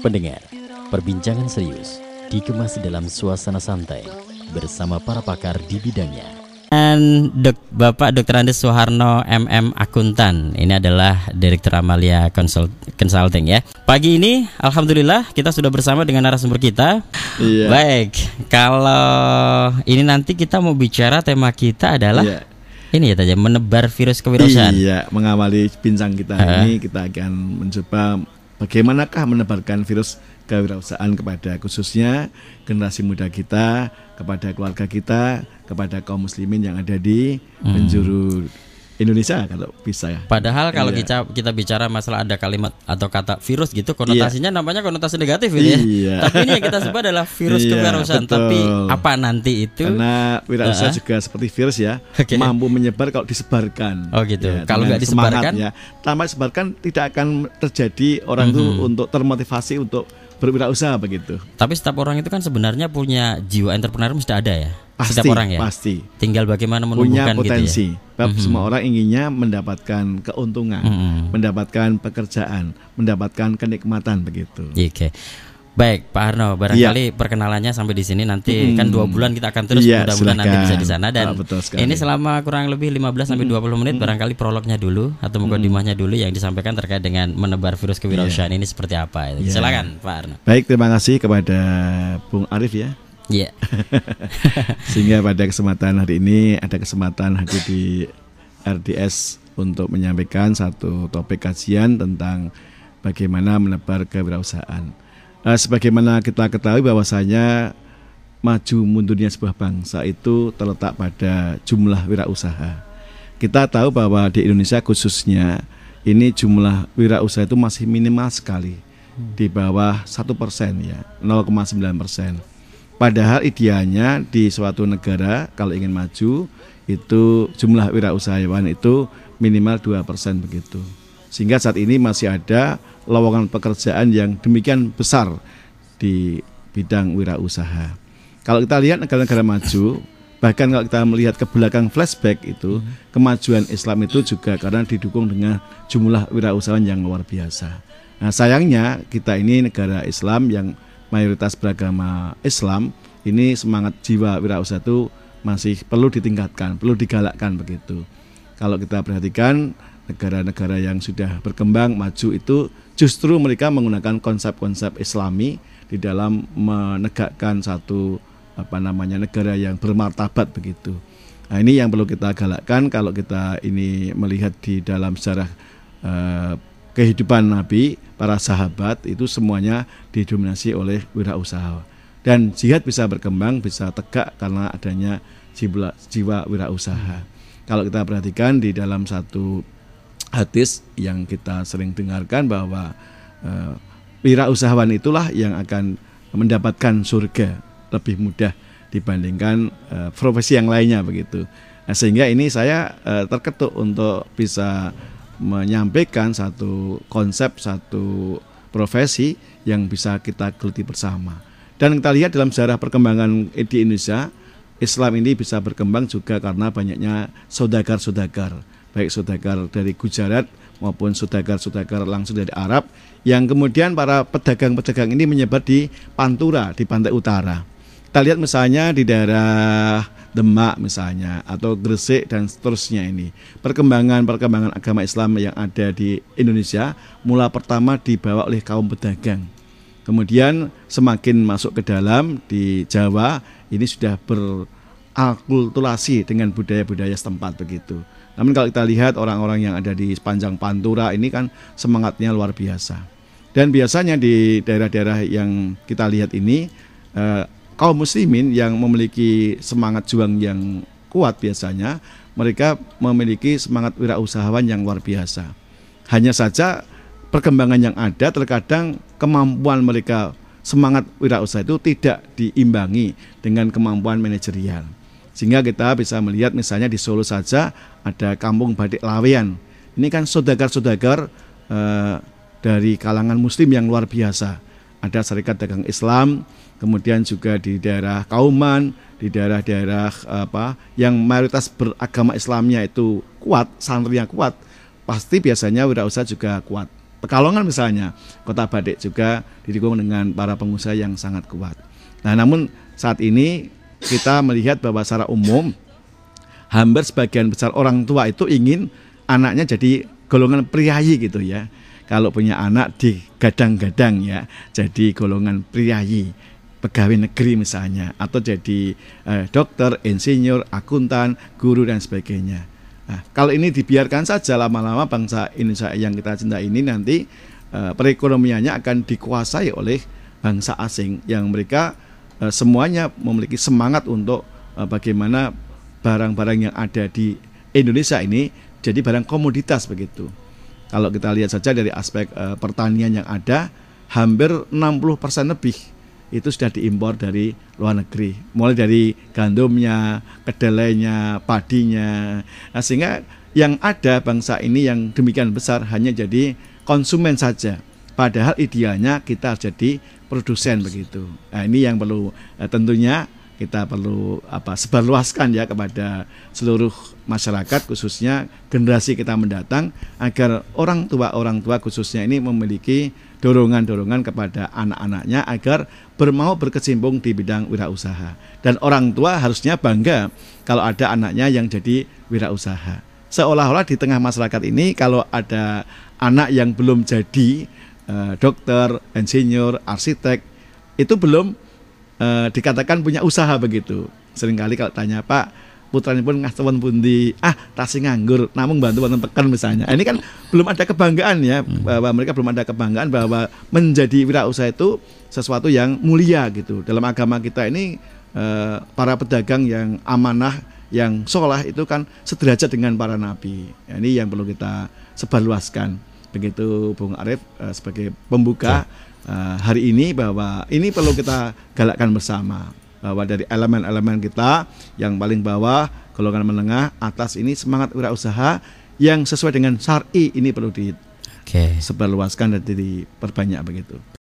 Pendengar, perbincangan serius dikemas dalam suasana santai bersama para pakar di bidangnya. Dan dok, Bapak Dr. Andes Soeharno MM Akuntan Ini adalah Direktur Amalia Consult Consulting ya Pagi ini Alhamdulillah kita sudah bersama dengan narasumber kita iya. Baik, kalau ini nanti kita mau bicara tema kita adalah iya ini ya saja menebar virus kewirausahaan. Iya, mengawali bincang kita ha. ini kita akan mencoba bagaimanakah menebarkan virus kewirausahaan kepada khususnya generasi muda kita, kepada keluarga kita, kepada kaum muslimin yang ada di hmm. penjuru hmm. Indonesia kalau bisa. ya. Padahal kalau iya. kita kita bicara masalah ada kalimat atau kata virus gitu konotasinya iya. namanya konotasi negatif ya. iya. ya. Tapi ini yang kita sebut adalah virus iya, kewirausahaan. Tapi apa nanti itu? Karena wirausaha uh, juga seperti virus ya, okay. mampu menyebar kalau disebarkan. Oh gitu. Ya, kalau nggak disebarkan, ya. tanpa disebarkan tidak akan terjadi orang mm -hmm. tuh untuk termotivasi untuk berwirausaha begitu. Tapi setiap orang itu kan sebenarnya punya jiwa entrepreneur mesti ada ya. Pasti, setiap orang ya. Pasti. Tinggal bagaimana menumbuhkan punya gitu potensi. Gitu Sebab mm -hmm. semua orang inginnya mendapatkan keuntungan, mm -hmm. mendapatkan pekerjaan, mendapatkan kenikmatan begitu. Oke. Okay. Baik, Pak Arno. barangkali ya. perkenalannya sampai di sini nanti hmm. kan dua bulan kita akan terus ya, mudah-mudahan nanti bisa di sana dan ah, ini selama kurang lebih 15 sampai 20 hmm. menit hmm. barangkali prolognya dulu atau mukadimahnya hmm. dulu yang disampaikan terkait dengan menebar virus kewirausahaan ya. ini seperti apa. Ya. Silakan, Pak Arno. Baik, terima kasih kepada Bung Arif ya. Iya. Sehingga pada kesempatan hari ini ada kesempatan hadir di RDS untuk menyampaikan satu topik kajian tentang bagaimana menebar kewirausahaan. Nah, sebagaimana kita ketahui bahwasanya maju mundurnya sebuah bangsa itu terletak pada jumlah wirausaha. Kita tahu bahwa di Indonesia khususnya ini jumlah wirausaha itu masih minimal sekali hmm. di bawah satu persen ya 0,9 persen. Padahal idealnya di suatu negara kalau ingin maju itu jumlah wirausahawan itu minimal dua persen begitu. Sehingga saat ini masih ada lowongan pekerjaan yang demikian besar di bidang wirausaha. Kalau kita lihat negara-negara maju, bahkan kalau kita melihat ke belakang flashback itu, hmm. kemajuan Islam itu juga karena didukung dengan jumlah wirausaha yang luar biasa. Nah, sayangnya kita ini negara Islam yang mayoritas beragama Islam, ini semangat jiwa wirausaha itu masih perlu ditingkatkan, perlu digalakkan begitu. Kalau kita perhatikan negara-negara yang sudah berkembang maju itu justru mereka menggunakan konsep-konsep Islami di dalam menegakkan satu apa namanya negara yang bermartabat begitu. Nah, ini yang perlu kita galakkan kalau kita ini melihat di dalam sejarah eh, kehidupan Nabi, para sahabat itu semuanya didominasi oleh wirausaha. Dan jihad bisa berkembang, bisa tegak karena adanya jiwa, jiwa wirausaha. Kalau kita perhatikan di dalam satu hadis yang kita sering dengarkan bahwa uh, eh, usahawan itulah yang akan mendapatkan surga lebih mudah dibandingkan eh, profesi yang lainnya begitu. Nah, sehingga ini saya eh, terketuk untuk bisa menyampaikan satu konsep satu profesi yang bisa kita geluti bersama. Dan kita lihat dalam sejarah perkembangan di Indonesia, Islam ini bisa berkembang juga karena banyaknya saudagar-saudagar baik saudagar dari Gujarat maupun saudagar-saudagar langsung dari Arab yang kemudian para pedagang-pedagang ini menyebar di Pantura di pantai utara. Kita lihat misalnya di daerah Demak misalnya atau Gresik dan seterusnya ini. Perkembangan-perkembangan agama Islam yang ada di Indonesia mula pertama dibawa oleh kaum pedagang. Kemudian semakin masuk ke dalam di Jawa ini sudah ber akulturasi dengan budaya-budaya setempat begitu. Namun kalau kita lihat orang-orang yang ada di sepanjang Pantura ini kan semangatnya luar biasa. Dan biasanya di daerah-daerah yang kita lihat ini eh, kaum muslimin yang memiliki semangat juang yang kuat biasanya mereka memiliki semangat wirausahawan yang luar biasa. Hanya saja perkembangan yang ada terkadang kemampuan mereka semangat wirausaha itu tidak diimbangi dengan kemampuan manajerial. Sehingga kita bisa melihat misalnya di Solo saja ada Kampung Badik Lawian Ini kan sodagar-sodagar eh, dari kalangan muslim yang luar biasa. Ada Serikat Dagang Islam, kemudian juga di daerah Kauman, di daerah-daerah apa yang mayoritas beragama Islamnya itu kuat, santri yang kuat, pasti biasanya wirausaha juga kuat. Pekalongan misalnya, Kota Badik juga didukung dengan para pengusaha yang sangat kuat. Nah, namun saat ini kita melihat bahwa secara umum hampir sebagian besar orang tua itu ingin anaknya jadi golongan priayi gitu ya. Kalau punya anak digadang-gadang ya, jadi golongan priayi pegawai negeri misalnya atau jadi eh, dokter, insinyur, akuntan, guru dan sebagainya. Nah, kalau ini dibiarkan saja lama-lama bangsa Indonesia yang kita cinta ini nanti eh, perekonomiannya akan dikuasai oleh bangsa asing yang mereka Eh, semuanya memiliki semangat untuk eh, bagaimana barang-barang yang ada di Indonesia ini jadi barang komoditas begitu. Kalau kita lihat saja dari aspek eh, pertanian yang ada, hampir 60% lebih itu sudah diimpor dari luar negeri. Mulai dari gandumnya, kedelainya, padinya. Nah, sehingga yang ada bangsa ini yang demikian besar hanya jadi konsumen saja. Padahal idealnya kita jadi produsen begitu. Nah, ini yang perlu eh, tentunya kita perlu apa sebarluaskan ya kepada seluruh masyarakat khususnya generasi kita mendatang agar orang tua orang tua khususnya ini memiliki dorongan-dorongan kepada anak-anaknya agar bermau berkecimpung di bidang wirausaha dan orang tua harusnya bangga kalau ada anaknya yang jadi wirausaha seolah-olah di tengah masyarakat ini kalau ada anak yang belum jadi Eh, dokter, insinyur, arsitek itu belum eh, dikatakan punya usaha begitu. Seringkali kalau tanya Pak putranya pun pun pundi ah tasi nganggur namun bantu bantu pekan misalnya ini kan belum ada kebanggaan ya hmm. bahwa mereka belum ada kebanggaan bahwa menjadi wirausaha itu sesuatu yang mulia gitu dalam agama kita ini eh, para pedagang yang amanah yang sholah itu kan sederajat dengan para nabi ini yang perlu kita sebarluaskan begitu Bung Arief uh, eh, sebagai pembuka uh, hari ini bahwa ini perlu kita galakkan bersama bahwa dari elemen-elemen kita yang paling bawah, golongan menengah, atas ini semangat usaha yang sesuai dengan syar'i ini perlu di okay. sebarluaskan dan diperbanyak begitu.